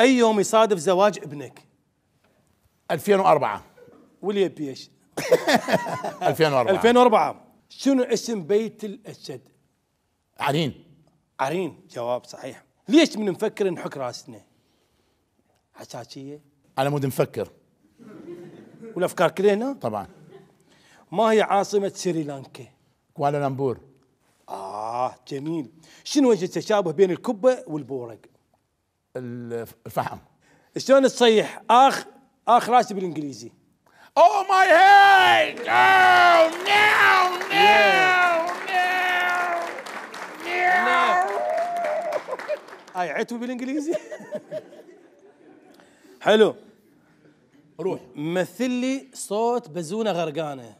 اي يوم يصادف زواج ابنك 2004 ولي بيش 2004 2004 شنو اسم بيت الاسد؟ عرين عرين جواب صحيح ليش من نفكر نحك راسنا؟ حساسيه على مود نفكر والافكار كلنا طبعا ما هي عاصمه سريلانكا؟ كوالالمبور اه جميل شنو وجه التشابه بين الكبه والبورق؟ الفحم شلون تصيح اخ اخ راسي بالانجليزي ماي هيد او نو نو نو نو هاي عتو بالانجليزي حلو روح مثل لي صوت بزونه غرقانه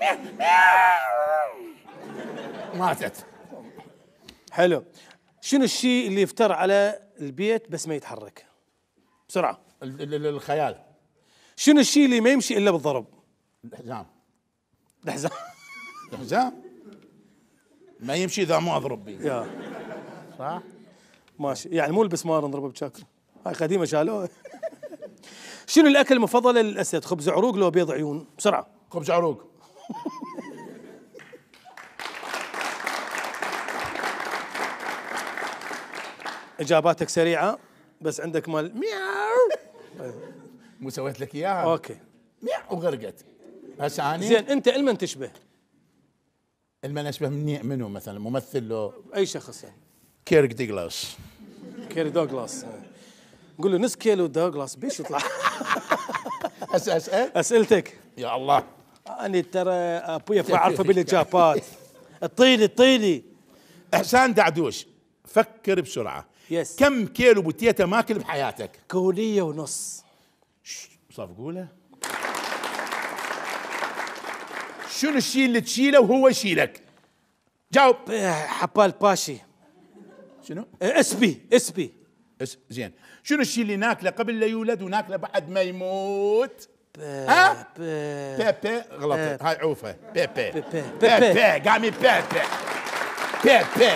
ماتت حلو شنو الشيء اللي يفتر على البيت بس ما يتحرك بسرعه الخيال شنو الشيء اللي ما يمشي الا بالضرب الحزام الحزام الحزام ما يمشي اذا ما اضرب به صح ماشي يعني مو البسمار نضربه بشكل هاي قديمه شالوه شنو الاكل المفضل للاسد خبز عروق لو بيض عيون بسرعه خبز عروق اجاباتك سريعه بس عندك مال مياو مو سويت لك اياها اوكي مياو وغرقت هسه اني زين انت المن تشبه؟ المن اشبه مني منو مثلا ممثل لو اي شخص يعني كيرك ديغلاس كيرك دوغلاس قول له نص كيلو دوغلاس بيش يطلع هسه اسال اسئلتك يا الله انا ترى ابويا اعرفه بالاجابات الطيلي الطيلي احسان دعدوش فكر بسرعه يس. كم كيلو بوتيتا ماكل بحياتك كوليه ونص صفقوا له شنو الشيء اللي تشيله وهو يشيلك جاوب حبال باشي شنو إيه، اسبي اسبي اس زين شنو الشيء اللي ناكله قبل لا يولد وناكله بعد ما يموت ها بيبي غلطت إيه. هاي عوفه بيبي بيبي قامي بيبي بيبي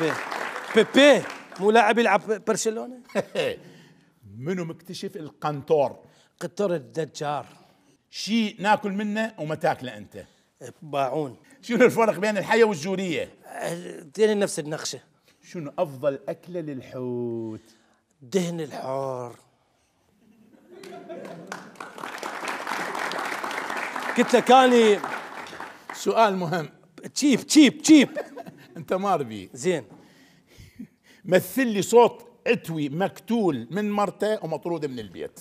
بيبي بيبي مو لاعب يلعب برشلونه منو مكتشف القنطور قطر الدجار شيء ناكل منه وما تاكله انت باعون شنو الفرق بين الحيه والجوريه اثنين نفس النقشه شنو افضل اكله للحوت دهن الحار قلت لك اني سؤال مهم تشيب تشيب تشيب انت ماربي زين مثل لي صوت عتوي مقتول من مرته ومطرود من البيت